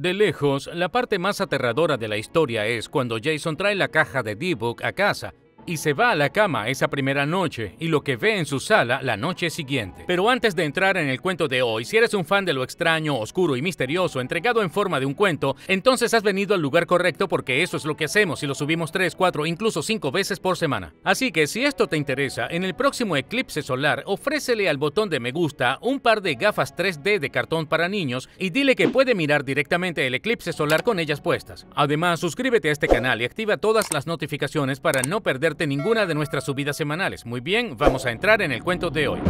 De lejos, la parte más aterradora de la historia es cuando Jason trae la caja de D-Book a casa y se va a la cama esa primera noche y lo que ve en su sala la noche siguiente. Pero antes de entrar en el cuento de hoy, si eres un fan de lo extraño, oscuro y misterioso entregado en forma de un cuento, entonces has venido al lugar correcto porque eso es lo que hacemos y lo subimos 3, 4, incluso 5 veces por semana. Así que si esto te interesa, en el próximo eclipse solar ofrécele al botón de me gusta un par de gafas 3D de cartón para niños y dile que puede mirar directamente el eclipse solar con ellas puestas. Además, suscríbete a este canal y activa todas las notificaciones para no perder ninguna de nuestras subidas semanales. Muy bien, vamos a entrar en el cuento de hoy.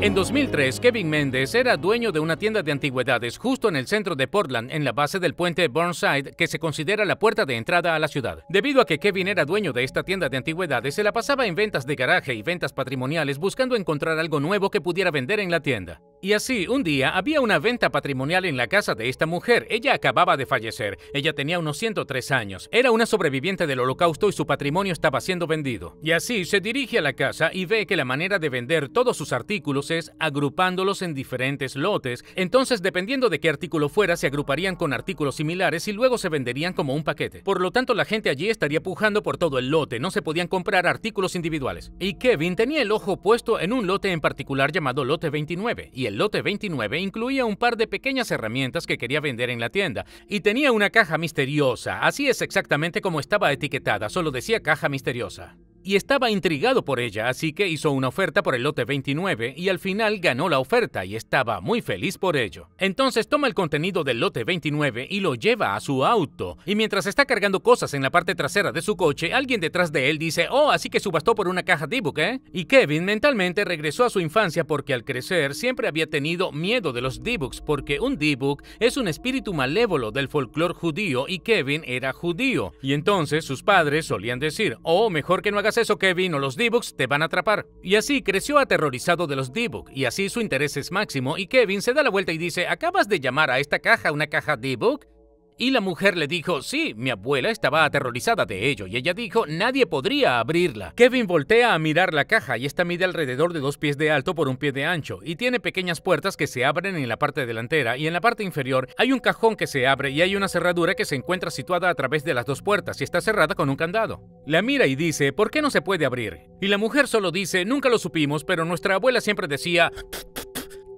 En 2003, Kevin Méndez era dueño de una tienda de antigüedades justo en el centro de Portland, en la base del puente Burnside, que se considera la puerta de entrada a la ciudad. Debido a que Kevin era dueño de esta tienda de antigüedades, se la pasaba en ventas de garaje y ventas patrimoniales buscando encontrar algo nuevo que pudiera vender en la tienda. Y así, un día había una venta patrimonial en la casa de esta mujer. Ella acababa de fallecer. Ella tenía unos 103 años. Era una sobreviviente del holocausto y su patrimonio estaba siendo vendido. Y así se dirige a la casa y ve que la manera de vender todos sus artículos es agrupándolos en diferentes lotes, entonces dependiendo de qué artículo fuera se agruparían con artículos similares y luego se venderían como un paquete. Por lo tanto la gente allí estaría pujando por todo el lote, no se podían comprar artículos individuales. Y Kevin tenía el ojo puesto en un lote en particular llamado lote 29, y el lote 29 incluía un par de pequeñas herramientas que quería vender en la tienda, y tenía una caja misteriosa, así es exactamente como estaba etiquetada, solo decía caja misteriosa y estaba intrigado por ella, así que hizo una oferta por el lote 29 y al final ganó la oferta y estaba muy feliz por ello. Entonces toma el contenido del lote 29 y lo lleva a su auto, y mientras está cargando cosas en la parte trasera de su coche, alguien detrás de él dice, oh, así que subastó por una caja de e-book, ¿eh? Y Kevin mentalmente regresó a su infancia porque al crecer siempre había tenido miedo de los D-Books, porque un D-Book es un espíritu malévolo del folclore judío y Kevin era judío, y entonces sus padres solían decir, oh, mejor que no hagas eso, Kevin o los d te van a atrapar. Y así creció aterrorizado de los d y así su interés es máximo y Kevin se da la vuelta y dice, ¿acabas de llamar a esta caja una caja D-Book? Y la mujer le dijo, sí, mi abuela estaba aterrorizada de ello y ella dijo, nadie podría abrirla. Kevin voltea a mirar la caja y esta mide alrededor de dos pies de alto por un pie de ancho y tiene pequeñas puertas que se abren en la parte delantera y en la parte inferior hay un cajón que se abre y hay una cerradura que se encuentra situada a través de las dos puertas y está cerrada con un candado. La mira y dice, ¿por qué no se puede abrir? Y la mujer solo dice, nunca lo supimos, pero nuestra abuela siempre decía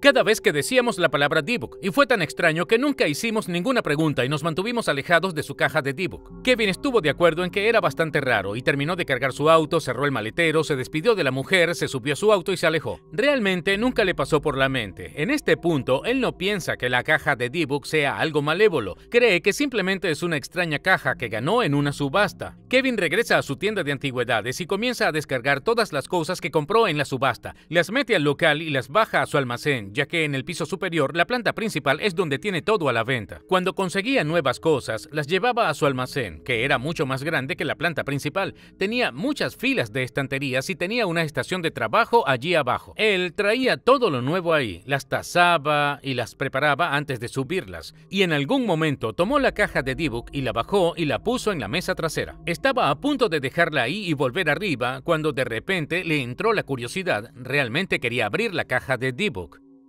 cada vez que decíamos la palabra D-Book, y fue tan extraño que nunca hicimos ninguna pregunta y nos mantuvimos alejados de su caja de D-Book. Kevin estuvo de acuerdo en que era bastante raro y terminó de cargar su auto, cerró el maletero, se despidió de la mujer, se subió a su auto y se alejó. Realmente nunca le pasó por la mente. En este punto, él no piensa que la caja de D-Book sea algo malévolo, cree que simplemente es una extraña caja que ganó en una subasta. Kevin regresa a su tienda de antigüedades y comienza a descargar todas las cosas que compró en la subasta, las mete al local y las baja a su almacén ya que en el piso superior la planta principal es donde tiene todo a la venta. Cuando conseguía nuevas cosas, las llevaba a su almacén, que era mucho más grande que la planta principal. Tenía muchas filas de estanterías y tenía una estación de trabajo allí abajo. Él traía todo lo nuevo ahí, las tasaba y las preparaba antes de subirlas, y en algún momento tomó la caja de d y la bajó y la puso en la mesa trasera. Estaba a punto de dejarla ahí y volver arriba cuando de repente le entró la curiosidad, realmente quería abrir la caja de d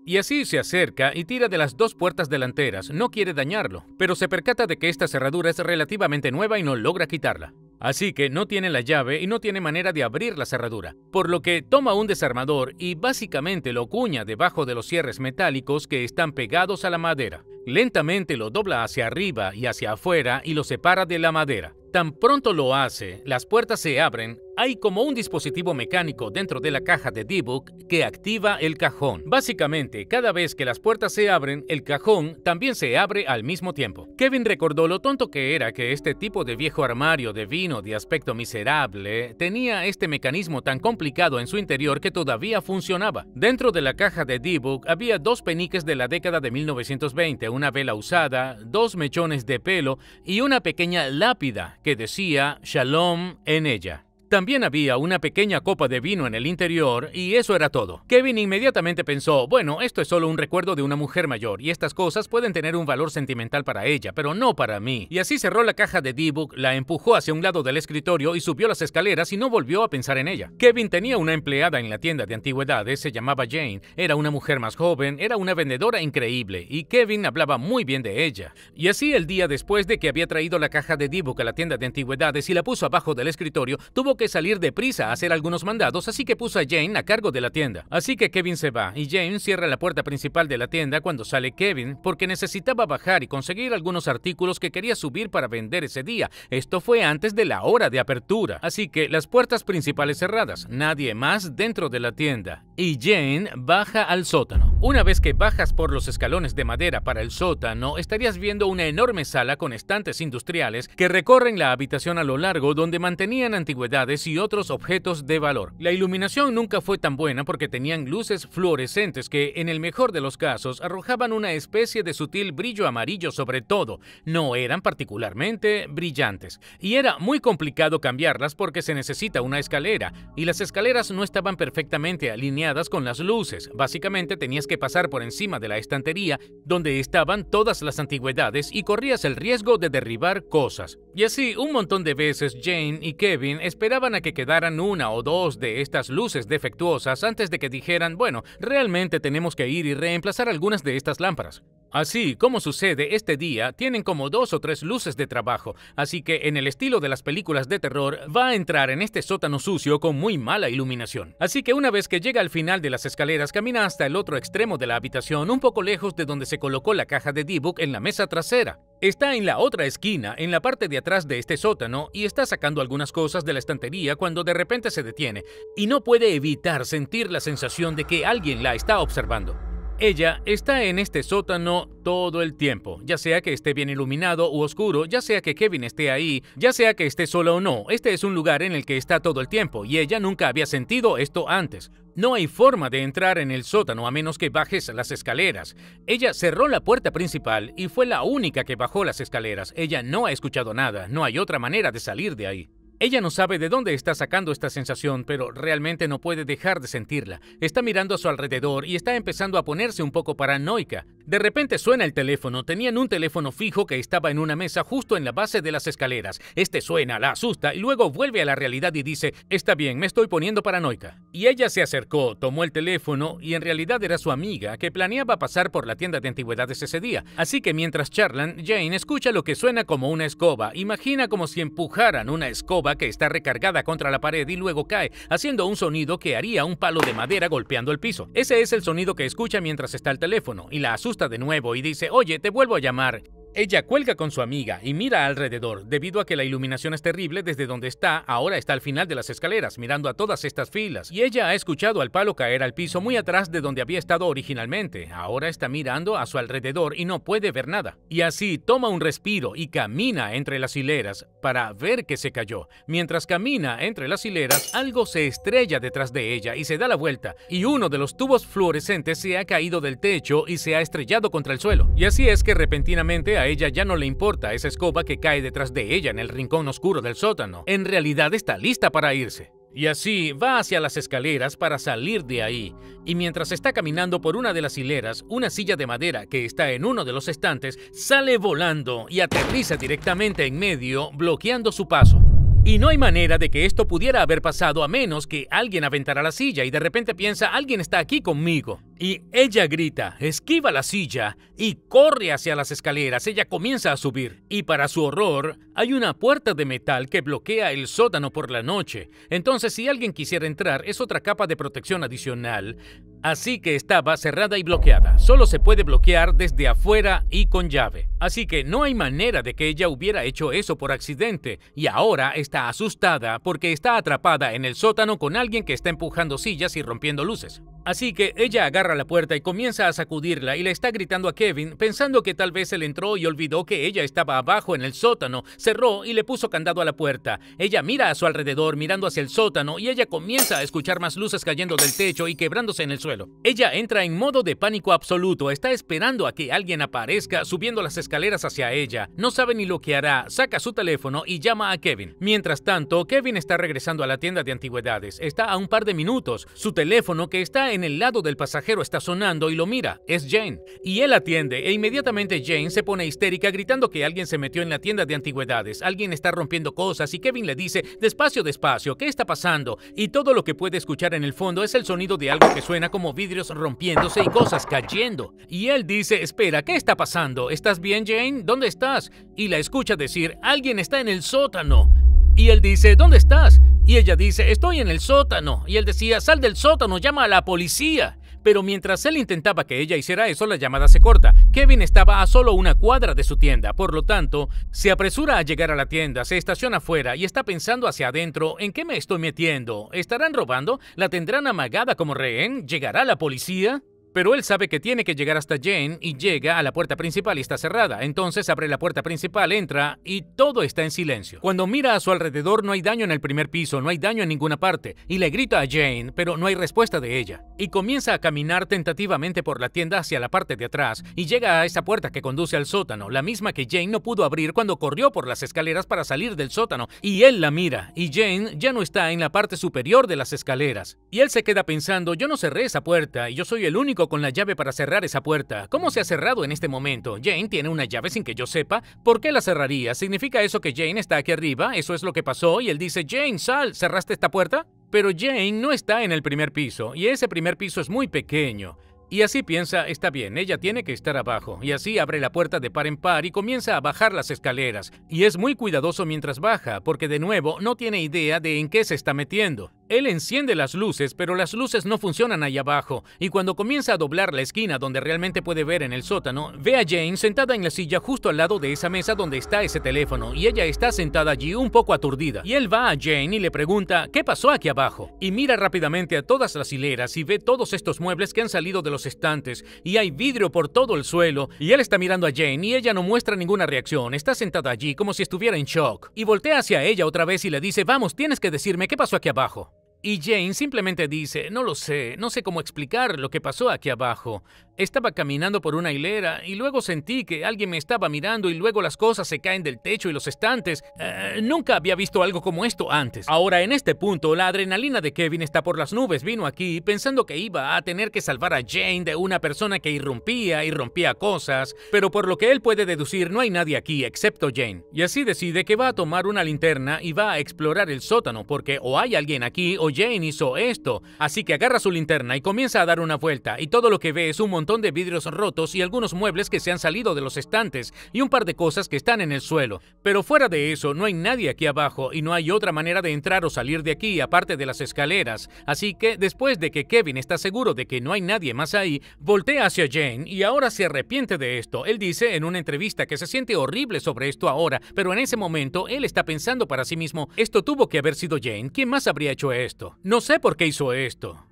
y así se acerca y tira de las dos puertas delanteras, no quiere dañarlo, pero se percata de que esta cerradura es relativamente nueva y no logra quitarla. Así que no tiene la llave y no tiene manera de abrir la cerradura, por lo que toma un desarmador y básicamente lo cuña debajo de los cierres metálicos que están pegados a la madera. Lentamente lo dobla hacia arriba y hacia afuera y lo separa de la madera. Tan pronto lo hace, las puertas se abren, hay como un dispositivo mecánico dentro de la caja de D-Book que activa el cajón. Básicamente, cada vez que las puertas se abren, el cajón también se abre al mismo tiempo. Kevin recordó lo tonto que era que este tipo de viejo armario de vino de aspecto miserable tenía este mecanismo tan complicado en su interior que todavía funcionaba. Dentro de la caja de D-Book había dos peniques de la década de 1920 una vela usada, dos mechones de pelo y una pequeña lápida que decía Shalom en ella. También había una pequeña copa de vino en el interior y eso era todo. Kevin inmediatamente pensó, bueno, esto es solo un recuerdo de una mujer mayor y estas cosas pueden tener un valor sentimental para ella, pero no para mí. Y así cerró la caja de D-Book, la empujó hacia un lado del escritorio y subió las escaleras y no volvió a pensar en ella. Kevin tenía una empleada en la tienda de antigüedades, se llamaba Jane, era una mujer más joven, era una vendedora increíble y Kevin hablaba muy bien de ella. Y así el día después de que había traído la caja de D-Book a la tienda de antigüedades y la puso abajo del escritorio, tuvo que que salir deprisa a hacer algunos mandados, así que puso a Jane a cargo de la tienda. Así que Kevin se va y Jane cierra la puerta principal de la tienda cuando sale Kevin, porque necesitaba bajar y conseguir algunos artículos que quería subir para vender ese día. Esto fue antes de la hora de apertura, así que las puertas principales cerradas, nadie más dentro de la tienda. Y Jane baja al sótano. Una vez que bajas por los escalones de madera para el sótano, estarías viendo una enorme sala con estantes industriales que recorren la habitación a lo largo donde mantenían antigüedades y otros objetos de valor. La iluminación nunca fue tan buena porque tenían luces fluorescentes que, en el mejor de los casos, arrojaban una especie de sutil brillo amarillo sobre todo. No eran particularmente brillantes. Y era muy complicado cambiarlas porque se necesita una escalera, y las escaleras no estaban perfectamente alineadas con las luces. Básicamente tenías que pasar por encima de la estantería donde estaban todas las antigüedades y corrías el riesgo de derribar cosas. Y así, un montón de veces Jane y Kevin esperaban a que quedaran una o dos de estas luces defectuosas antes de que dijeran, bueno, realmente tenemos que ir y reemplazar algunas de estas lámparas. Así como sucede este día, tienen como dos o tres luces de trabajo, así que en el estilo de las películas de terror va a entrar en este sótano sucio con muy mala iluminación. Así que una vez que llega al final de las escaleras, camina hasta el otro extremo de la habitación, un poco lejos de donde se colocó la caja de D-Book en la mesa trasera. Está en la otra esquina, en la parte de atrás de este sótano, y está sacando algunas cosas de la estantería cuando de repente se detiene, y no puede evitar sentir la sensación de que alguien la está observando. Ella está en este sótano todo el tiempo, ya sea que esté bien iluminado u oscuro, ya sea que Kevin esté ahí, ya sea que esté sola o no, este es un lugar en el que está todo el tiempo y ella nunca había sentido esto antes. No hay forma de entrar en el sótano a menos que bajes las escaleras. Ella cerró la puerta principal y fue la única que bajó las escaleras. Ella no ha escuchado nada, no hay otra manera de salir de ahí. Ella no sabe de dónde está sacando esta sensación, pero realmente no puede dejar de sentirla. Está mirando a su alrededor y está empezando a ponerse un poco paranoica. De repente suena el teléfono. Tenían un teléfono fijo que estaba en una mesa justo en la base de las escaleras. Este suena, la asusta y luego vuelve a la realidad y dice, está bien, me estoy poniendo paranoica. Y ella se acercó, tomó el teléfono y en realidad era su amiga que planeaba pasar por la tienda de antigüedades ese día. Así que mientras charlan, Jane escucha lo que suena como una escoba. Imagina como si empujaran una escoba que está recargada contra la pared y luego cae, haciendo un sonido que haría un palo de madera golpeando el piso. Ese es el sonido que escucha mientras está el teléfono y la asusta de nuevo y dice, oye, te vuelvo a llamar. Ella cuelga con su amiga y mira alrededor, debido a que la iluminación es terrible desde donde está, ahora está al final de las escaleras, mirando a todas estas filas, y ella ha escuchado al palo caer al piso muy atrás de donde había estado originalmente, ahora está mirando a su alrededor y no puede ver nada. Y así toma un respiro y camina entre las hileras para ver que se cayó. Mientras camina entre las hileras, algo se estrella detrás de ella y se da la vuelta, y uno de los tubos fluorescentes se ha caído del techo y se ha estrellado contra el suelo. Y así es que repentinamente a ella ya no le importa esa escoba que cae detrás de ella en el rincón oscuro del sótano. En realidad está lista para irse. Y así va hacia las escaleras para salir de ahí, y mientras está caminando por una de las hileras, una silla de madera que está en uno de los estantes sale volando y aterriza directamente en medio, bloqueando su paso. Y no hay manera de que esto pudiera haber pasado a menos que alguien aventara la silla y de repente piensa, alguien está aquí conmigo. Y ella grita, esquiva la silla y corre hacia las escaleras. Ella comienza a subir. Y para su horror, hay una puerta de metal que bloquea el sótano por la noche. Entonces, si alguien quisiera entrar, es otra capa de protección adicional. Así que estaba cerrada y bloqueada. Solo se puede bloquear desde afuera y con llave. Así que no hay manera de que ella hubiera hecho eso por accidente y ahora está asustada porque está atrapada en el sótano con alguien que está empujando sillas y rompiendo luces. Así que ella agarra la puerta y comienza a sacudirla y le está gritando a Kevin, pensando que tal vez él entró y olvidó que ella estaba abajo en el sótano, cerró y le puso candado a la puerta. Ella mira a su alrededor mirando hacia el sótano y ella comienza a escuchar más luces cayendo del techo y quebrándose en el suelo. Ella entra en modo de pánico absoluto, está esperando a que alguien aparezca subiendo las escaleras hacia ella, no sabe ni lo que hará, saca su teléfono y llama a Kevin. Mientras tanto, Kevin está regresando a la tienda de antigüedades, está a un par de minutos, su teléfono que está en el lado del pasajero está sonando y lo mira. Es Jane. Y él atiende e inmediatamente Jane se pone histérica gritando que alguien se metió en la tienda de antigüedades, alguien está rompiendo cosas y Kevin le dice, despacio, despacio, ¿qué está pasando? Y todo lo que puede escuchar en el fondo es el sonido de algo que suena como vidrios rompiéndose y cosas cayendo. Y él dice, espera, ¿qué está pasando? ¿Estás bien Jane? ¿Dónde estás? Y la escucha decir, alguien está en el sótano. Y él dice, ¿dónde estás? Y ella dice, estoy en el sótano. Y él decía, sal del sótano, llama a la policía. Pero mientras él intentaba que ella hiciera eso, la llamada se corta. Kevin estaba a solo una cuadra de su tienda, por lo tanto, se apresura a llegar a la tienda, se estaciona afuera y está pensando hacia adentro, ¿en qué me estoy metiendo? ¿Estarán robando? ¿La tendrán amagada como rehén? ¿Llegará la policía? Pero él sabe que tiene que llegar hasta Jane y llega a la puerta principal y está cerrada. Entonces abre la puerta principal, entra y todo está en silencio. Cuando mira a su alrededor no hay daño en el primer piso, no hay daño en ninguna parte. Y le grita a Jane, pero no hay respuesta de ella. Y comienza a caminar tentativamente por la tienda hacia la parte de atrás y llega a esa puerta que conduce al sótano, la misma que Jane no pudo abrir cuando corrió por las escaleras para salir del sótano. Y él la mira y Jane ya no está en la parte superior de las escaleras. Y él se queda pensando, yo no cerré esa puerta y yo soy el único con la llave para cerrar esa puerta. ¿Cómo se ha cerrado en este momento? Jane tiene una llave sin que yo sepa. ¿Por qué la cerraría? ¿Significa eso que Jane está aquí arriba? ¿Eso es lo que pasó? Y él dice, Jane, sal, ¿cerraste esta puerta? Pero Jane no está en el primer piso, y ese primer piso es muy pequeño. Y así piensa, está bien, ella tiene que estar abajo. Y así abre la puerta de par en par y comienza a bajar las escaleras. Y es muy cuidadoso mientras baja, porque de nuevo no tiene idea de en qué se está metiendo. Él enciende las luces, pero las luces no funcionan ahí abajo, y cuando comienza a doblar la esquina donde realmente puede ver en el sótano, ve a Jane sentada en la silla justo al lado de esa mesa donde está ese teléfono, y ella está sentada allí un poco aturdida. Y él va a Jane y le pregunta, ¿qué pasó aquí abajo? Y mira rápidamente a todas las hileras y ve todos estos muebles que han salido de los estantes, y hay vidrio por todo el suelo, y él está mirando a Jane y ella no muestra ninguna reacción, está sentada allí como si estuviera en shock, y voltea hacia ella otra vez y le dice, vamos, tienes que decirme qué pasó aquí abajo. Y Jane simplemente dice, no lo sé, no sé cómo explicar lo que pasó aquí abajo. Estaba caminando por una hilera y luego sentí que alguien me estaba mirando y luego las cosas se caen del techo y los estantes. Eh, nunca había visto algo como esto antes. Ahora, en este punto, la adrenalina de Kevin está por las nubes. Vino aquí pensando que iba a tener que salvar a Jane de una persona que irrumpía y rompía cosas, pero por lo que él puede deducir no hay nadie aquí excepto Jane. Y así decide que va a tomar una linterna y va a explorar el sótano porque o hay alguien aquí o Jane hizo esto. Así que agarra su linterna y comienza a dar una vuelta y todo lo que ve es un montón de vidrios rotos y algunos muebles que se han salido de los estantes y un par de cosas que están en el suelo. Pero fuera de eso, no hay nadie aquí abajo y no hay otra manera de entrar o salir de aquí aparte de las escaleras. Así que después de que Kevin está seguro de que no hay nadie más ahí, voltea hacia Jane y ahora se arrepiente de esto. Él dice en una entrevista que se siente horrible sobre esto ahora, pero en ese momento él está pensando para sí mismo, esto tuvo que haber sido Jane, ¿quién más habría hecho esto? No sé por qué hizo esto.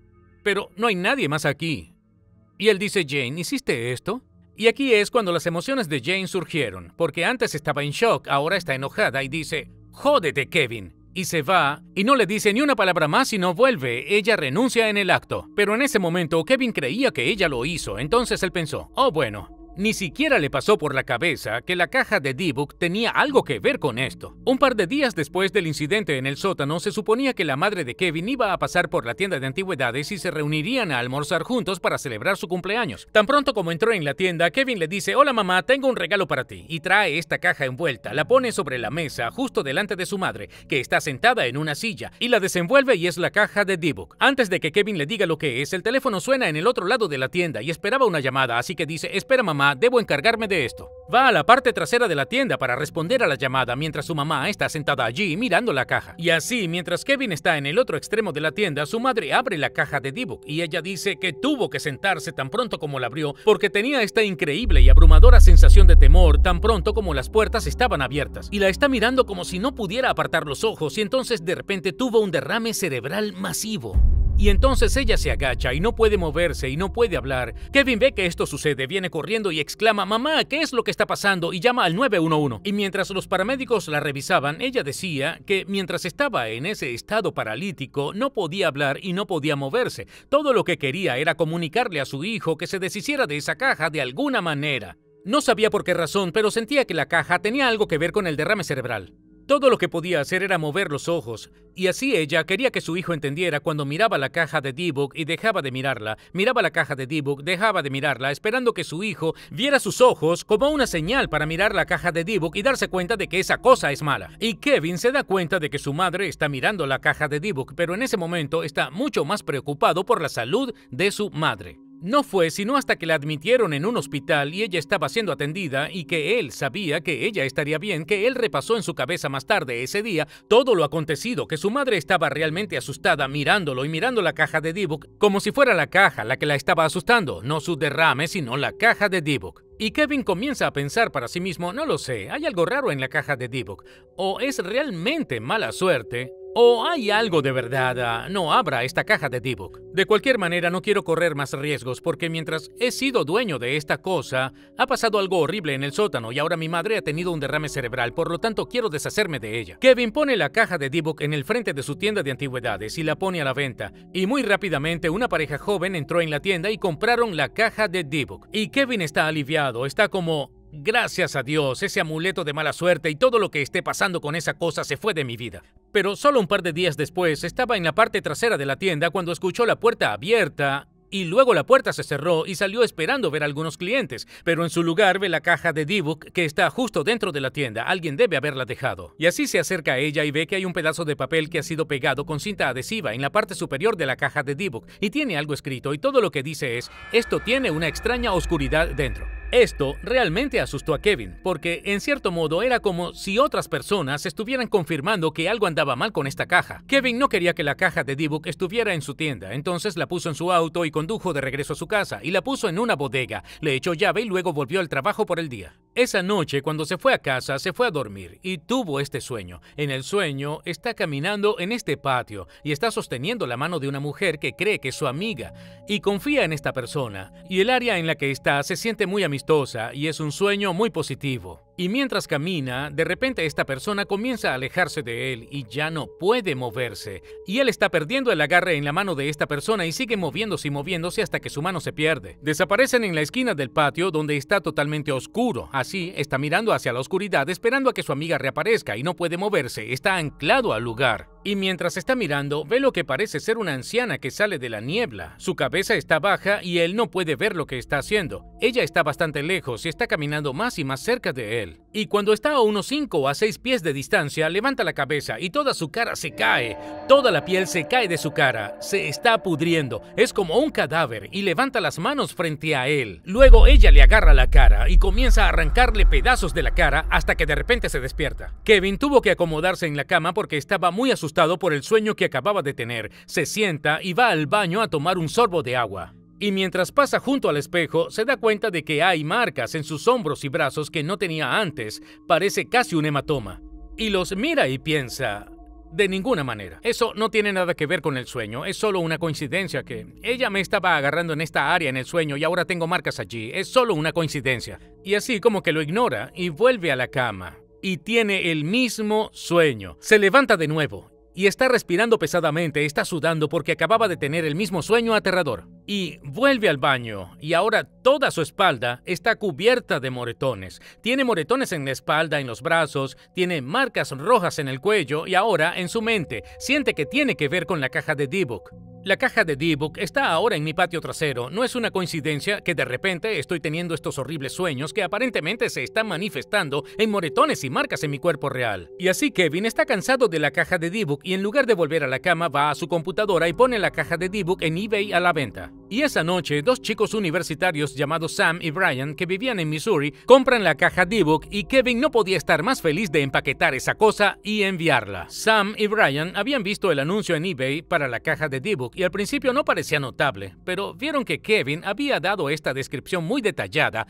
Pero no hay nadie más aquí. Y él dice, Jane, ¿hiciste esto? Y aquí es cuando las emociones de Jane surgieron, porque antes estaba en shock, ahora está enojada y dice, jódete Kevin. Y se va, y no le dice ni una palabra más y no vuelve, ella renuncia en el acto. Pero en ese momento Kevin creía que ella lo hizo, entonces él pensó, oh bueno, ni siquiera le pasó por la cabeza que la caja de D-Book tenía algo que ver con esto. Un par de días después del incidente en el sótano, se suponía que la madre de Kevin iba a pasar por la tienda de antigüedades y se reunirían a almorzar juntos para celebrar su cumpleaños. Tan pronto como entró en la tienda, Kevin le dice, hola mamá, tengo un regalo para ti, y trae esta caja envuelta, la pone sobre la mesa justo delante de su madre, que está sentada en una silla, y la desenvuelve y es la caja de D-Book. Antes de que Kevin le diga lo que es, el teléfono suena en el otro lado de la tienda y esperaba una llamada, así que dice, espera mamá, debo encargarme de esto. Va a la parte trasera de la tienda para responder a la llamada mientras su mamá está sentada allí mirando la caja. Y así, mientras Kevin está en el otro extremo de la tienda, su madre abre la caja de D-Book y ella dice que tuvo que sentarse tan pronto como la abrió porque tenía esta increíble y abrumadora sensación de temor tan pronto como las puertas estaban abiertas. Y la está mirando como si no pudiera apartar los ojos y entonces de repente tuvo un derrame cerebral masivo. Y entonces ella se agacha y no puede moverse y no puede hablar. Kevin ve que esto sucede, viene corriendo y exclama, mamá, ¿qué es lo que está pasando? Y llama al 911. Y mientras los paramédicos la revisaban, ella decía que mientras estaba en ese estado paralítico, no podía hablar y no podía moverse. Todo lo que quería era comunicarle a su hijo que se deshiciera de esa caja de alguna manera. No sabía por qué razón, pero sentía que la caja tenía algo que ver con el derrame cerebral. Todo lo que podía hacer era mover los ojos, y así ella quería que su hijo entendiera cuando miraba la caja de d y dejaba de mirarla, miraba la caja de d dejaba de mirarla, esperando que su hijo viera sus ojos como una señal para mirar la caja de d y darse cuenta de que esa cosa es mala. Y Kevin se da cuenta de que su madre está mirando la caja de d pero en ese momento está mucho más preocupado por la salud de su madre. No fue sino hasta que la admitieron en un hospital y ella estaba siendo atendida y que él sabía que ella estaría bien que él repasó en su cabeza más tarde ese día todo lo acontecido, que su madre estaba realmente asustada mirándolo y mirando la caja de d como si fuera la caja la que la estaba asustando, no su derrame sino la caja de d Y Kevin comienza a pensar para sí mismo, no lo sé, hay algo raro en la caja de d o es realmente mala suerte, o hay algo de verdad, ah, no abra esta caja de D-Book. De cualquier manera, no quiero correr más riesgos porque mientras he sido dueño de esta cosa, ha pasado algo horrible en el sótano y ahora mi madre ha tenido un derrame cerebral, por lo tanto quiero deshacerme de ella. Kevin pone la caja de D-Book en el frente de su tienda de antigüedades y la pone a la venta. Y muy rápidamente una pareja joven entró en la tienda y compraron la caja de D-Book. Y Kevin está aliviado, está como, Gracias a Dios, ese amuleto de mala suerte y todo lo que esté pasando con esa cosa se fue de mi vida. Pero solo un par de días después estaba en la parte trasera de la tienda cuando escuchó la puerta abierta y luego la puerta se cerró y salió esperando ver a algunos clientes, pero en su lugar ve la caja de D-Book que está justo dentro de la tienda, alguien debe haberla dejado. Y así se acerca a ella y ve que hay un pedazo de papel que ha sido pegado con cinta adhesiva en la parte superior de la caja de D-Book y tiene algo escrito y todo lo que dice es, esto tiene una extraña oscuridad dentro. Esto realmente asustó a Kevin, porque en cierto modo era como si otras personas estuvieran confirmando que algo andaba mal con esta caja. Kevin no quería que la caja de Dibuk estuviera en su tienda, entonces la puso en su auto y condujo de regreso a su casa y la puso en una bodega, le echó llave y luego volvió al trabajo por el día. Esa noche, cuando se fue a casa, se fue a dormir y tuvo este sueño. En el sueño, está caminando en este patio y está sosteniendo la mano de una mujer que cree que es su amiga y confía en esta persona, y el área en la que está se siente muy amistosa y es un sueño muy positivo. Y mientras camina, de repente esta persona comienza a alejarse de él y ya no puede moverse. Y él está perdiendo el agarre en la mano de esta persona y sigue moviéndose y moviéndose hasta que su mano se pierde. Desaparecen en la esquina del patio donde está totalmente oscuro. Así, está mirando hacia la oscuridad esperando a que su amiga reaparezca y no puede moverse. Está anclado al lugar. Y mientras está mirando, ve lo que parece ser una anciana que sale de la niebla. Su cabeza está baja y él no puede ver lo que está haciendo. Ella está bastante lejos y está caminando más y más cerca de él. Y cuando está a unos 5 a 6 pies de distancia, levanta la cabeza y toda su cara se cae. Toda la piel se cae de su cara. Se está pudriendo. Es como un cadáver y levanta las manos frente a él. Luego ella le agarra la cara y comienza a arrancarle pedazos de la cara hasta que de repente se despierta. Kevin tuvo que acomodarse en la cama porque estaba muy asustado por el sueño que acababa de tener. Se sienta y va al baño a tomar un sorbo de agua y mientras pasa junto al espejo se da cuenta de que hay marcas en sus hombros y brazos que no tenía antes, parece casi un hematoma. Y los mira y piensa, de ninguna manera. Eso no tiene nada que ver con el sueño, es solo una coincidencia que ella me estaba agarrando en esta área en el sueño y ahora tengo marcas allí, es solo una coincidencia. Y así como que lo ignora y vuelve a la cama. Y tiene el mismo sueño. Se levanta de nuevo y está respirando pesadamente, está sudando porque acababa de tener el mismo sueño aterrador. Y vuelve al baño y ahora toda su espalda está cubierta de moretones. Tiene moretones en la espalda, en los brazos, tiene marcas rojas en el cuello y ahora en su mente siente que tiene que ver con la caja de D-Book. La caja de D-Book está ahora en mi patio trasero. No es una coincidencia que de repente estoy teniendo estos horribles sueños que aparentemente se están manifestando en moretones y marcas en mi cuerpo real. Y así Kevin está cansado de la caja de D-Book y en lugar de volver a la cama va a su computadora y pone la caja de D-Book en eBay a la venta. Y esa noche, dos chicos universitarios llamados Sam y Brian, que vivían en Missouri, compran la caja D-Book y Kevin no podía estar más feliz de empaquetar esa cosa y enviarla. Sam y Brian habían visto el anuncio en eBay para la caja de D-Book y al principio no parecía notable, pero vieron que Kevin había dado esta descripción muy detallada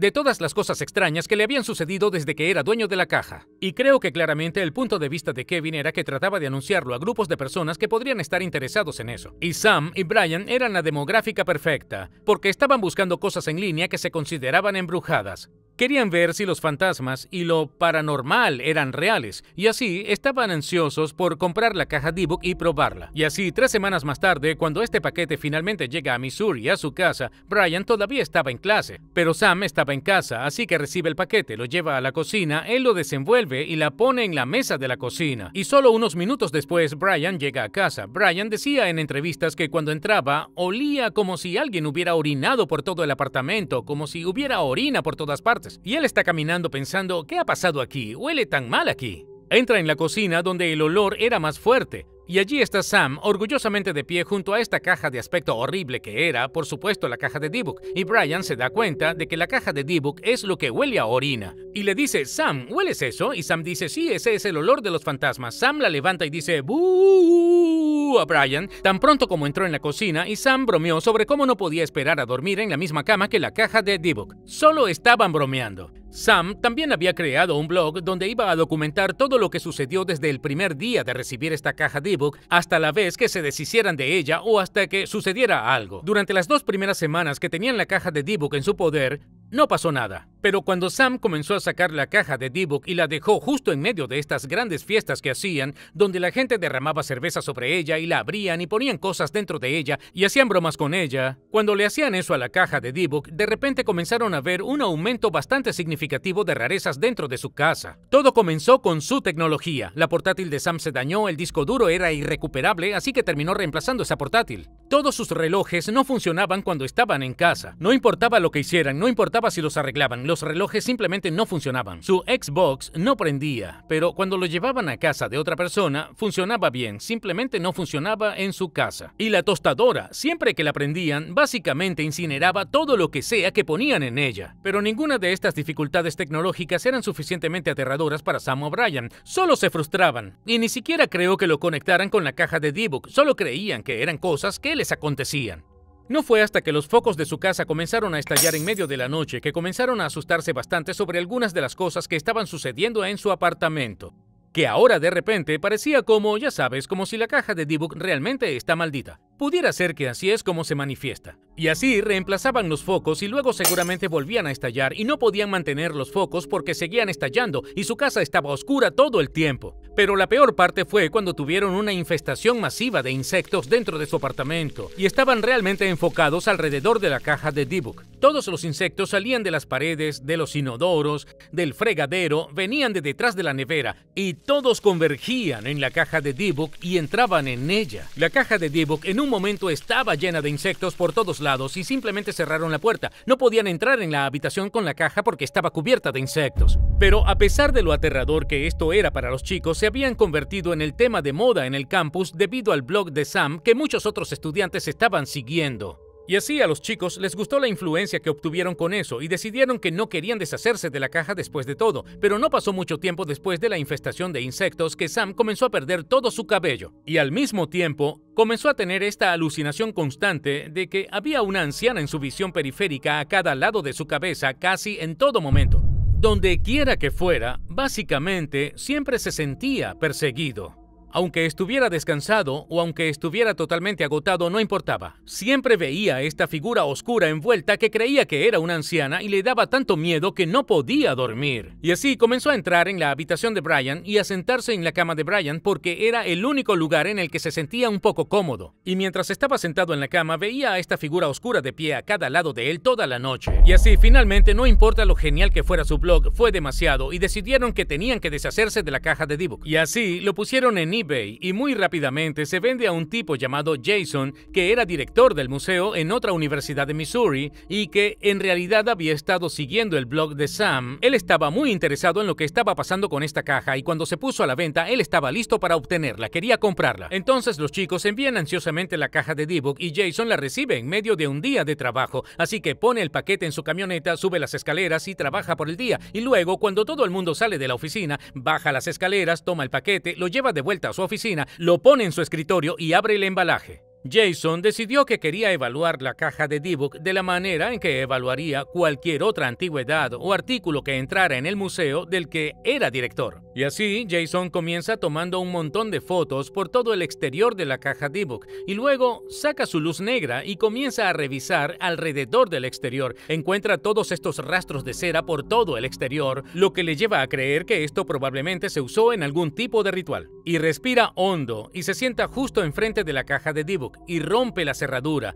de todas las cosas extrañas que le habían sucedido desde que era dueño de la caja. Y creo que claramente el punto de vista de Kevin era que trataba de anunciarlo a grupos de personas que podrían estar interesados en eso. Y Sam y Brian eran la demográfica perfecta, porque estaban buscando cosas en línea que se consideraban embrujadas. Querían ver si los fantasmas y lo paranormal eran reales, y así estaban ansiosos por comprar la caja D-Book y probarla. Y así, tres semanas más tarde, cuando este paquete finalmente llega a Missouri, a su casa, Brian todavía estaba en clase, pero Sam estaba en casa, así que recibe el paquete, lo lleva a la cocina, él lo desenvuelve y la pone en la mesa de la cocina. Y solo unos minutos después Brian llega a casa. Brian decía en entrevistas que cuando entraba olía como si alguien hubiera orinado por todo el apartamento, como si hubiera orina por todas partes. Y él está caminando pensando, ¿qué ha pasado aquí? Huele tan mal aquí. Entra en la cocina donde el olor era más fuerte. Y allí está Sam, orgullosamente de pie junto a esta caja de aspecto horrible que era, por supuesto, la caja de d Y Brian se da cuenta de que la caja de d es lo que huele a orina. Y le dice, Sam, ¿hueles eso? Y Sam dice, sí, ese es el olor de los fantasmas. Sam la levanta y dice, ¡Bú! a Brian, tan pronto como entró en la cocina, y Sam bromeó sobre cómo no podía esperar a dormir en la misma cama que la caja de D-Book. Solo estaban bromeando. Sam también había creado un blog donde iba a documentar todo lo que sucedió desde el primer día de recibir esta caja de ebook hasta la vez que se deshicieran de ella o hasta que sucediera algo. Durante las dos primeras semanas que tenían la caja de d en su poder, no pasó nada, pero cuando Sam comenzó a sacar la caja de d y la dejó justo en medio de estas grandes fiestas que hacían, donde la gente derramaba cerveza sobre ella y la abrían y ponían cosas dentro de ella y hacían bromas con ella, cuando le hacían eso a la caja de d de repente comenzaron a ver un aumento bastante significativo de rarezas dentro de su casa. Todo comenzó con su tecnología. La portátil de Sam se dañó, el disco duro era irrecuperable, así que terminó reemplazando esa portátil. Todos sus relojes no funcionaban cuando estaban en casa. No importaba lo que hicieran, no importaba si los arreglaban, los relojes simplemente no funcionaban. Su Xbox no prendía, pero cuando lo llevaban a casa de otra persona, funcionaba bien, simplemente no funcionaba en su casa. Y la tostadora, siempre que la prendían, básicamente incineraba todo lo que sea que ponían en ella. Pero ninguna de estas dificultades tecnológicas eran suficientemente aterradoras para Sam O'Brien, solo se frustraban. Y ni siquiera creo que lo conectaran con la caja de D-Book, solo creían que eran cosas que les acontecían. No fue hasta que los focos de su casa comenzaron a estallar en medio de la noche que comenzaron a asustarse bastante sobre algunas de las cosas que estaban sucediendo en su apartamento, que ahora de repente parecía como, ya sabes, como si la caja de d realmente está maldita. Pudiera ser que así es como se manifiesta. Y así reemplazaban los focos y luego seguramente volvían a estallar y no podían mantener los focos porque seguían estallando y su casa estaba oscura todo el tiempo. Pero la peor parte fue cuando tuvieron una infestación masiva de insectos dentro de su apartamento y estaban realmente enfocados alrededor de la caja de dibuk Todos los insectos salían de las paredes, de los inodoros, del fregadero, venían de detrás de la nevera y todos convergían en la caja de dibuk y entraban en ella. La caja de dibuk en un momento estaba llena de insectos por todos lados y simplemente cerraron la puerta. No podían entrar en la habitación con la caja porque estaba cubierta de insectos. Pero a pesar de lo aterrador que esto era para los chicos, habían convertido en el tema de moda en el campus debido al blog de Sam que muchos otros estudiantes estaban siguiendo. Y así a los chicos les gustó la influencia que obtuvieron con eso y decidieron que no querían deshacerse de la caja después de todo, pero no pasó mucho tiempo después de la infestación de insectos que Sam comenzó a perder todo su cabello. Y al mismo tiempo, comenzó a tener esta alucinación constante de que había una anciana en su visión periférica a cada lado de su cabeza casi en todo momento. Donde quiera que fuera, básicamente siempre se sentía perseguido. Aunque estuviera descansado o aunque estuviera totalmente agotado, no importaba. Siempre veía a esta figura oscura envuelta que creía que era una anciana y le daba tanto miedo que no podía dormir. Y así comenzó a entrar en la habitación de Brian y a sentarse en la cama de Brian porque era el único lugar en el que se sentía un poco cómodo. Y mientras estaba sentado en la cama veía a esta figura oscura de pie a cada lado de él toda la noche. Y así finalmente, no importa lo genial que fuera su blog, fue demasiado y decidieron que tenían que deshacerse de la caja de d Y así lo pusieron en y muy rápidamente se vende a un tipo llamado Jason que era director del museo en otra universidad de Missouri y que en realidad había estado siguiendo el blog de Sam. Él estaba muy interesado en lo que estaba pasando con esta caja y cuando se puso a la venta él estaba listo para obtenerla, quería comprarla. Entonces los chicos envían ansiosamente la caja de Divock y Jason la recibe en medio de un día de trabajo, así que pone el paquete en su camioneta, sube las escaleras y trabaja por el día y luego cuando todo el mundo sale de la oficina, baja las escaleras, toma el paquete, lo lleva de vuelta su oficina, lo pone en su escritorio y abre el embalaje. Jason decidió que quería evaluar la caja de D-Book de la manera en que evaluaría cualquier otra antigüedad o artículo que entrara en el museo del que era director. Y así, Jason comienza tomando un montón de fotos por todo el exterior de la caja D-Book y luego saca su luz negra y comienza a revisar alrededor del exterior. Encuentra todos estos rastros de cera por todo el exterior, lo que le lleva a creer que esto probablemente se usó en algún tipo de ritual. Y respira hondo y se sienta justo enfrente de la caja de D-Book y rompe la cerradura.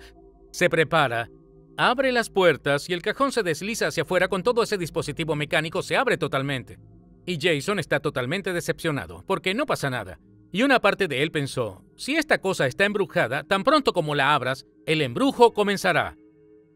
Se prepara, abre las puertas y el cajón se desliza hacia afuera con todo ese dispositivo mecánico, se abre totalmente. Y Jason está totalmente decepcionado, porque no pasa nada. Y una parte de él pensó, si esta cosa está embrujada, tan pronto como la abras, el embrujo comenzará.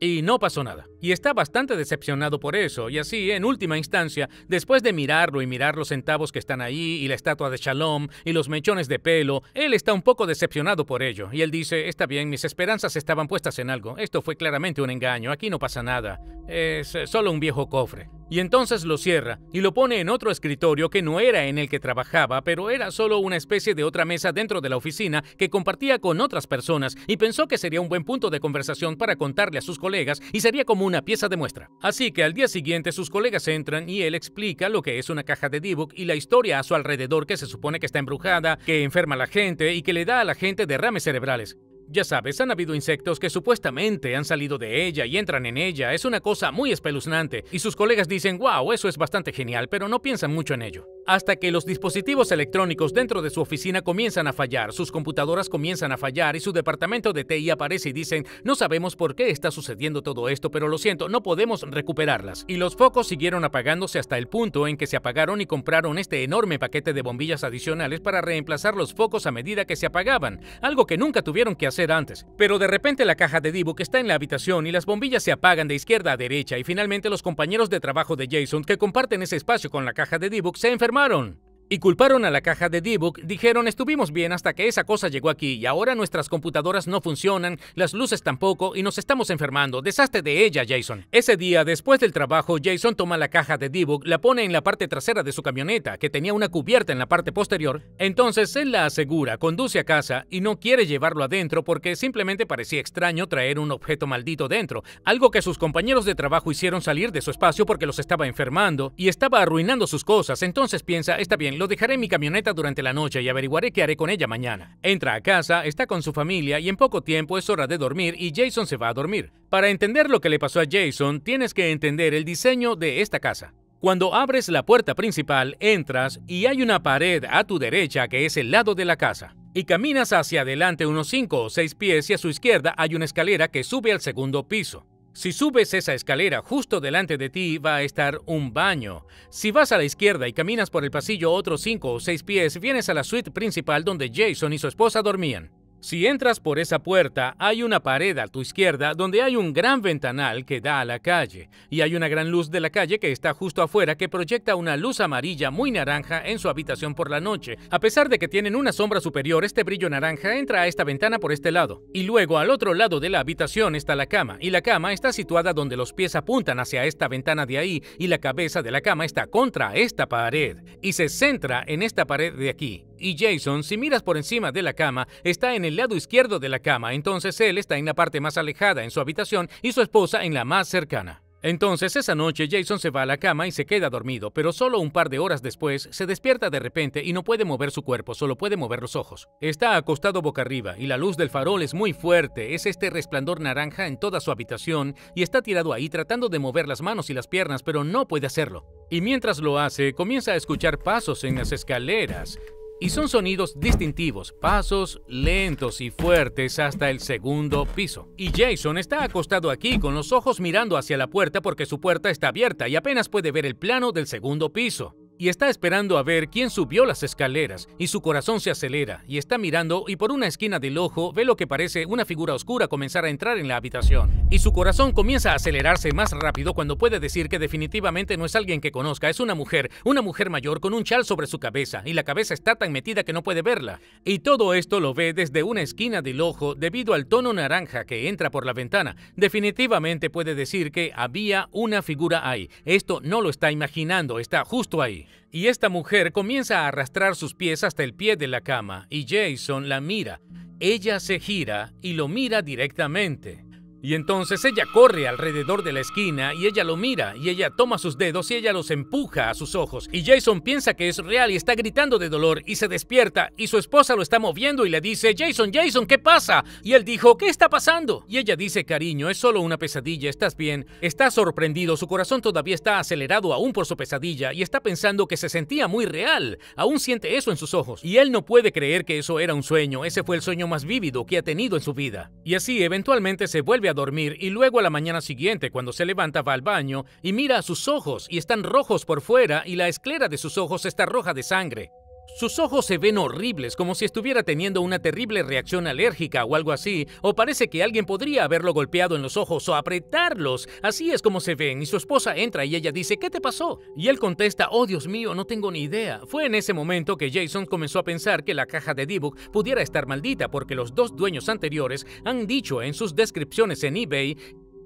Y no pasó nada. Y está bastante decepcionado por eso, y así, en última instancia, después de mirarlo y mirar los centavos que están ahí, y la estatua de Shalom, y los mechones de pelo, él está un poco decepcionado por ello, y él dice, está bien, mis esperanzas estaban puestas en algo, esto fue claramente un engaño, aquí no pasa nada, es eh, solo un viejo cofre. Y entonces lo cierra y lo pone en otro escritorio que no era en el que trabajaba, pero era solo una especie de otra mesa dentro de la oficina que compartía con otras personas y pensó que sería un buen punto de conversación para contarle a sus colegas colegas y sería como una pieza de muestra. Así que al día siguiente sus colegas entran y él explica lo que es una caja de dibujo y la historia a su alrededor que se supone que está embrujada, que enferma a la gente y que le da a la gente derrames cerebrales. Ya sabes, han habido insectos que supuestamente han salido de ella y entran en ella. Es una cosa muy espeluznante. Y sus colegas dicen, wow, eso es bastante genial, pero no piensan mucho en ello. Hasta que los dispositivos electrónicos dentro de su oficina comienzan a fallar, sus computadoras comienzan a fallar y su departamento de TI aparece y dicen, no sabemos por qué está sucediendo todo esto, pero lo siento, no podemos recuperarlas. Y los focos siguieron apagándose hasta el punto en que se apagaron y compraron este enorme paquete de bombillas adicionales para reemplazar los focos a medida que se apagaban, algo que nunca tuvieron que hacer antes, pero de repente la caja de Divo que está en la habitación y las bombillas se apagan de izquierda a derecha y finalmente los compañeros de trabajo de Jason que comparten ese espacio con la caja de Divo se enfermaron. Y culparon a la caja de D-Book, dijeron estuvimos bien hasta que esa cosa llegó aquí y ahora nuestras computadoras no funcionan, las luces tampoco y nos estamos enfermando, deshazte de ella Jason. Ese día, después del trabajo, Jason toma la caja de D-Book, la pone en la parte trasera de su camioneta, que tenía una cubierta en la parte posterior, entonces él la asegura, conduce a casa y no quiere llevarlo adentro porque simplemente parecía extraño traer un objeto maldito dentro, algo que sus compañeros de trabajo hicieron salir de su espacio porque los estaba enfermando y estaba arruinando sus cosas, entonces piensa, está bien, lo dejaré en mi camioneta durante la noche y averiguaré qué haré con ella mañana. Entra a casa, está con su familia y en poco tiempo es hora de dormir y Jason se va a dormir. Para entender lo que le pasó a Jason, tienes que entender el diseño de esta casa. Cuando abres la puerta principal, entras y hay una pared a tu derecha que es el lado de la casa. Y caminas hacia adelante unos 5 o 6 pies y a su izquierda hay una escalera que sube al segundo piso. Si subes esa escalera, justo delante de ti va a estar un baño. Si vas a la izquierda y caminas por el pasillo otros 5 o 6 pies, vienes a la suite principal donde Jason y su esposa dormían. Si entras por esa puerta, hay una pared a tu izquierda donde hay un gran ventanal que da a la calle, y hay una gran luz de la calle que está justo afuera que proyecta una luz amarilla muy naranja en su habitación por la noche. A pesar de que tienen una sombra superior, este brillo naranja entra a esta ventana por este lado, y luego al otro lado de la habitación está la cama, y la cama está situada donde los pies apuntan hacia esta ventana de ahí, y la cabeza de la cama está contra esta pared, y se centra en esta pared de aquí. Y Jason, si miras por encima de la cama, está en el lado izquierdo de la cama, entonces él está en la parte más alejada en su habitación y su esposa en la más cercana. Entonces esa noche Jason se va a la cama y se queda dormido, pero solo un par de horas después se despierta de repente y no puede mover su cuerpo, solo puede mover los ojos. Está acostado boca arriba y la luz del farol es muy fuerte, es este resplandor naranja en toda su habitación y está tirado ahí tratando de mover las manos y las piernas, pero no puede hacerlo. Y mientras lo hace, comienza a escuchar pasos en las escaleras y son sonidos distintivos, pasos lentos y fuertes hasta el segundo piso. Y Jason está acostado aquí con los ojos mirando hacia la puerta porque su puerta está abierta y apenas puede ver el plano del segundo piso y está esperando a ver quién subió las escaleras, y su corazón se acelera, y está mirando y por una esquina del ojo ve lo que parece una figura oscura comenzar a entrar en la habitación, y su corazón comienza a acelerarse más rápido cuando puede decir que definitivamente no es alguien que conozca, es una mujer, una mujer mayor con un chal sobre su cabeza, y la cabeza está tan metida que no puede verla, y todo esto lo ve desde una esquina del ojo debido al tono naranja que entra por la ventana, definitivamente puede decir que había una figura ahí, esto no lo está imaginando, está justo ahí y esta mujer comienza a arrastrar sus pies hasta el pie de la cama y Jason la mira. Ella se gira y lo mira directamente. Y entonces ella corre alrededor de la esquina y ella lo mira y ella toma sus dedos y ella los empuja a sus ojos. Y Jason piensa que es real y está gritando de dolor y se despierta y su esposa lo está moviendo y le dice, Jason, Jason, ¿qué pasa? Y él dijo, ¿qué está pasando? Y ella dice, cariño, es solo una pesadilla, ¿estás bien? Está sorprendido, su corazón todavía está acelerado aún por su pesadilla y está pensando que se sentía muy real. Aún siente eso en sus ojos. Y él no puede creer que eso era un sueño, ese fue el sueño más vívido que ha tenido en su vida. Y así eventualmente se vuelve a dormir y luego a la mañana siguiente cuando se levanta va al baño y mira a sus ojos y están rojos por fuera y la esclera de sus ojos está roja de sangre. Sus ojos se ven horribles, como si estuviera teniendo una terrible reacción alérgica o algo así, o parece que alguien podría haberlo golpeado en los ojos o apretarlos. Así es como se ven, y su esposa entra y ella dice, ¿qué te pasó? Y él contesta, oh Dios mío, no tengo ni idea. Fue en ese momento que Jason comenzó a pensar que la caja de D-Book pudiera estar maldita porque los dos dueños anteriores han dicho en sus descripciones en eBay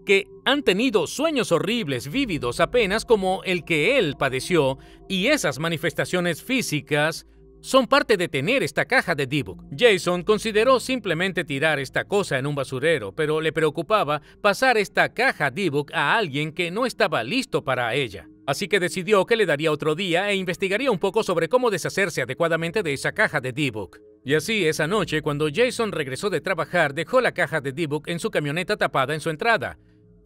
que han tenido sueños horribles, vívidos, apenas como el que él padeció, y esas manifestaciones físicas son parte de tener esta caja de D-Book. Jason consideró simplemente tirar esta cosa en un basurero, pero le preocupaba pasar esta caja D-Book a alguien que no estaba listo para ella. Así que decidió que le daría otro día e investigaría un poco sobre cómo deshacerse adecuadamente de esa caja de D-Book. Y así, esa noche, cuando Jason regresó de trabajar, dejó la caja de D-Book en su camioneta tapada en su entrada.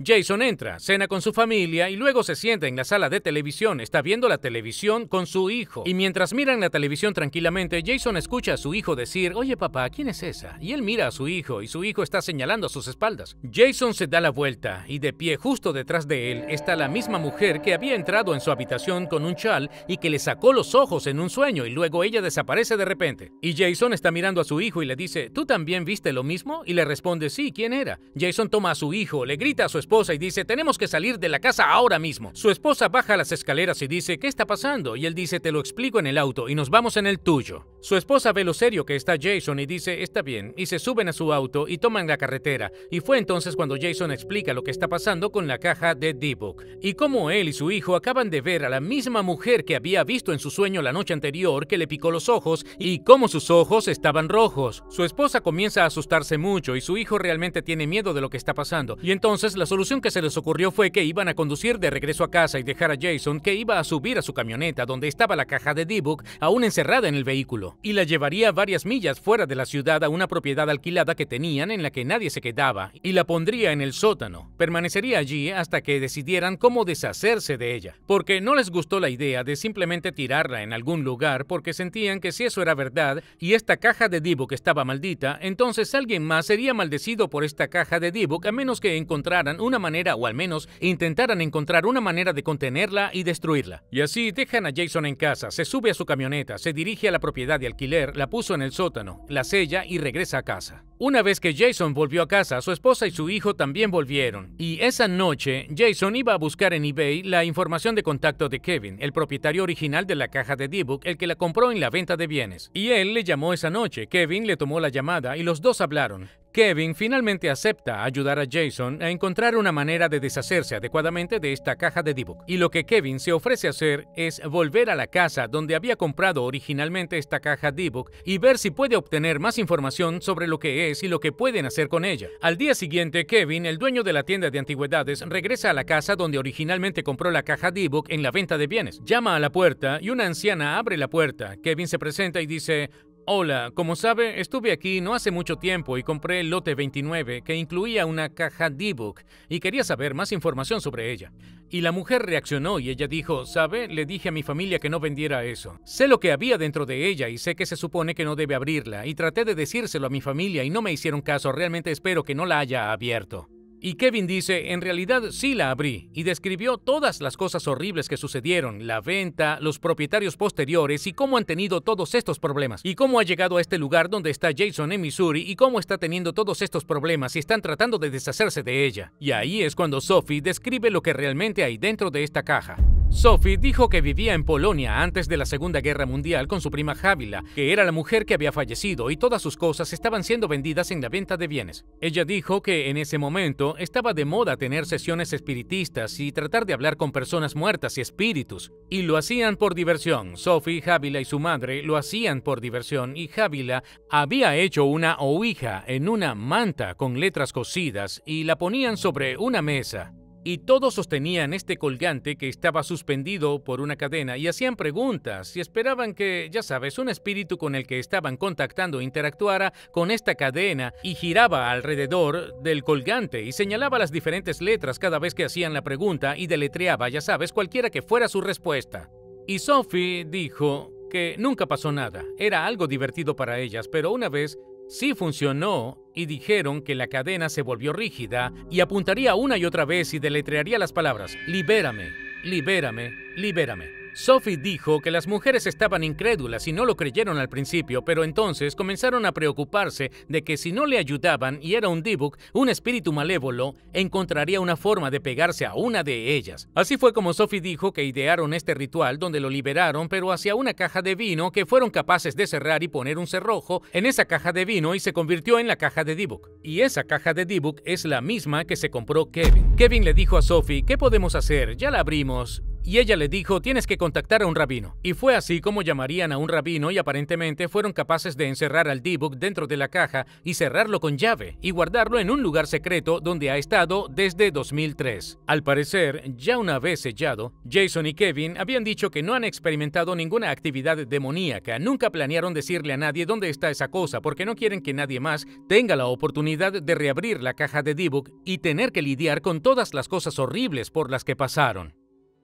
Jason entra, cena con su familia y luego se sienta en la sala de televisión. Está viendo la televisión con su hijo. Y mientras miran la televisión tranquilamente, Jason escucha a su hijo decir, oye papá, ¿quién es esa? Y él mira a su hijo y su hijo está señalando a sus espaldas. Jason se da la vuelta y de pie justo detrás de él está la misma mujer que había entrado en su habitación con un chal y que le sacó los ojos en un sueño y luego ella desaparece de repente. Y Jason está mirando a su hijo y le dice, ¿tú también viste lo mismo? Y le responde, sí, ¿quién era? Jason toma a su hijo, le grita a su esposa y dice, tenemos que salir de la casa ahora mismo. Su esposa baja las escaleras y dice, ¿qué está pasando? Y él dice, te lo explico en el auto y nos vamos en el tuyo. Su esposa ve lo serio que está Jason y dice, está bien, y se suben a su auto y toman la carretera. Y fue entonces cuando Jason explica lo que está pasando con la caja de D-Book y cómo él y su hijo acaban de ver a la misma mujer que había visto en su sueño la noche anterior que le picó los ojos y cómo sus ojos estaban rojos. Su esposa comienza a asustarse mucho y su hijo realmente tiene miedo de lo que está pasando y entonces las la solución que se les ocurrió fue que iban a conducir de regreso a casa y dejar a Jason que iba a subir a su camioneta donde estaba la caja de D-Book aún encerrada en el vehículo y la llevaría varias millas fuera de la ciudad a una propiedad alquilada que tenían en la que nadie se quedaba y la pondría en el sótano. Permanecería allí hasta que decidieran cómo deshacerse de ella, porque no les gustó la idea de simplemente tirarla en algún lugar porque sentían que si eso era verdad y esta caja de D-Book estaba maldita, entonces alguien más sería maldecido por esta caja de D-Book a menos que encontraran una manera, o al menos intentaran encontrar una manera de contenerla y destruirla. Y así dejan a Jason en casa, se sube a su camioneta, se dirige a la propiedad de alquiler, la puso en el sótano, la sella y regresa a casa. Una vez que Jason volvió a casa, su esposa y su hijo también volvieron, y esa noche Jason iba a buscar en eBay la información de contacto de Kevin, el propietario original de la caja de D-Book, el que la compró en la venta de bienes. Y él le llamó esa noche, Kevin le tomó la llamada y los dos hablaron. Kevin finalmente acepta ayudar a Jason a encontrar una manera de deshacerse adecuadamente de esta caja de D-Book. Y lo que Kevin se ofrece a hacer es volver a la casa donde había comprado originalmente esta caja D-Book y ver si puede obtener más información sobre lo que es y lo que pueden hacer con ella. Al día siguiente, Kevin, el dueño de la tienda de antigüedades, regresa a la casa donde originalmente compró la caja D-Book en la venta de bienes. Llama a la puerta y una anciana abre la puerta. Kevin se presenta y dice, Hola, como sabe, estuve aquí no hace mucho tiempo y compré el lote 29 que incluía una caja D-Book y quería saber más información sobre ella. Y la mujer reaccionó y ella dijo, ¿sabe? Le dije a mi familia que no vendiera eso. Sé lo que había dentro de ella y sé que se supone que no debe abrirla y traté de decírselo a mi familia y no me hicieron caso, realmente espero que no la haya abierto. Y Kevin dice, en realidad sí la abrí, y describió todas las cosas horribles que sucedieron, la venta, los propietarios posteriores y cómo han tenido todos estos problemas, y cómo ha llegado a este lugar donde está Jason en Missouri y cómo está teniendo todos estos problemas y están tratando de deshacerse de ella. Y ahí es cuando Sophie describe lo que realmente hay dentro de esta caja. Sophie dijo que vivía en Polonia antes de la Segunda Guerra Mundial con su prima Javila, que era la mujer que había fallecido y todas sus cosas estaban siendo vendidas en la venta de bienes. Ella dijo que en ese momento estaba de moda tener sesiones espiritistas y tratar de hablar con personas muertas y espíritus, y lo hacían por diversión. Sophie, Javila y su madre lo hacían por diversión y Javila había hecho una ouija en una manta con letras cosidas y la ponían sobre una mesa y todos sostenían este colgante que estaba suspendido por una cadena y hacían preguntas y esperaban que, ya sabes, un espíritu con el que estaban contactando interactuara con esta cadena y giraba alrededor del colgante y señalaba las diferentes letras cada vez que hacían la pregunta y deletreaba, ya sabes, cualquiera que fuera su respuesta. Y Sophie dijo que nunca pasó nada, era algo divertido para ellas, pero una vez Sí funcionó y dijeron que la cadena se volvió rígida y apuntaría una y otra vez y deletrearía las palabras, libérame, libérame, libérame. Sophie dijo que las mujeres estaban incrédulas y no lo creyeron al principio, pero entonces comenzaron a preocuparse de que si no le ayudaban y era un Dibuk, un espíritu malévolo, encontraría una forma de pegarse a una de ellas. Así fue como Sophie dijo que idearon este ritual donde lo liberaron, pero hacia una caja de vino que fueron capaces de cerrar y poner un cerrojo en esa caja de vino y se convirtió en la caja de Dibuk. Y esa caja de Dibuk es la misma que se compró Kevin. Kevin le dijo a Sophie, ¿qué podemos hacer? Ya la abrimos y ella le dijo, tienes que contactar a un rabino. Y fue así como llamarían a un rabino y aparentemente fueron capaces de encerrar al d dentro de la caja y cerrarlo con llave y guardarlo en un lugar secreto donde ha estado desde 2003. Al parecer, ya una vez sellado, Jason y Kevin habían dicho que no han experimentado ninguna actividad demoníaca, nunca planearon decirle a nadie dónde está esa cosa porque no quieren que nadie más tenga la oportunidad de reabrir la caja de d y tener que lidiar con todas las cosas horribles por las que pasaron.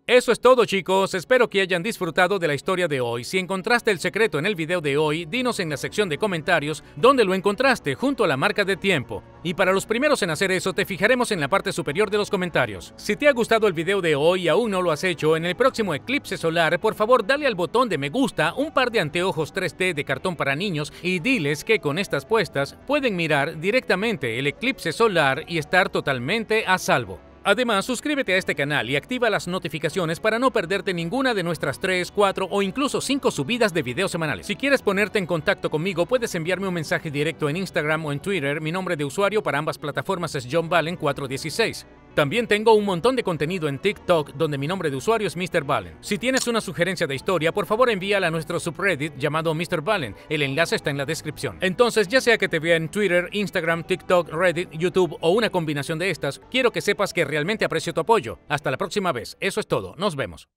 Eso es todo chicos, espero que hayan disfrutado de la historia de hoy. Si encontraste el secreto en el video de hoy, dinos en la sección de comentarios dónde lo encontraste junto a la marca de tiempo. Y para los primeros en hacer eso, te fijaremos en la parte superior de los comentarios. Si te ha gustado el video de hoy y aún no lo has hecho, en el próximo eclipse solar, por favor dale al botón de me gusta, un par de anteojos 3D de cartón para niños y diles que con estas puestas pueden mirar directamente el eclipse solar y estar totalmente a salvo. Además, suscríbete a este canal y activa las notificaciones para no perderte ninguna de nuestras 3, 4 o incluso 5 subidas de videos semanales. Si quieres ponerte en contacto conmigo, puedes enviarme un mensaje directo en Instagram o en Twitter. Mi nombre de usuario para ambas plataformas es John 416. También tengo un montón de contenido en TikTok donde mi nombre de usuario es Mr. Valen. Si tienes una sugerencia de historia, por favor envíala a nuestro subreddit llamado Mr. Valen. El enlace está en la descripción. Entonces, ya sea que te vea en Twitter, Instagram, TikTok, Reddit, YouTube o una combinación de estas, quiero que sepas que realmente aprecio tu apoyo. Hasta la próxima vez. Eso es todo. Nos vemos.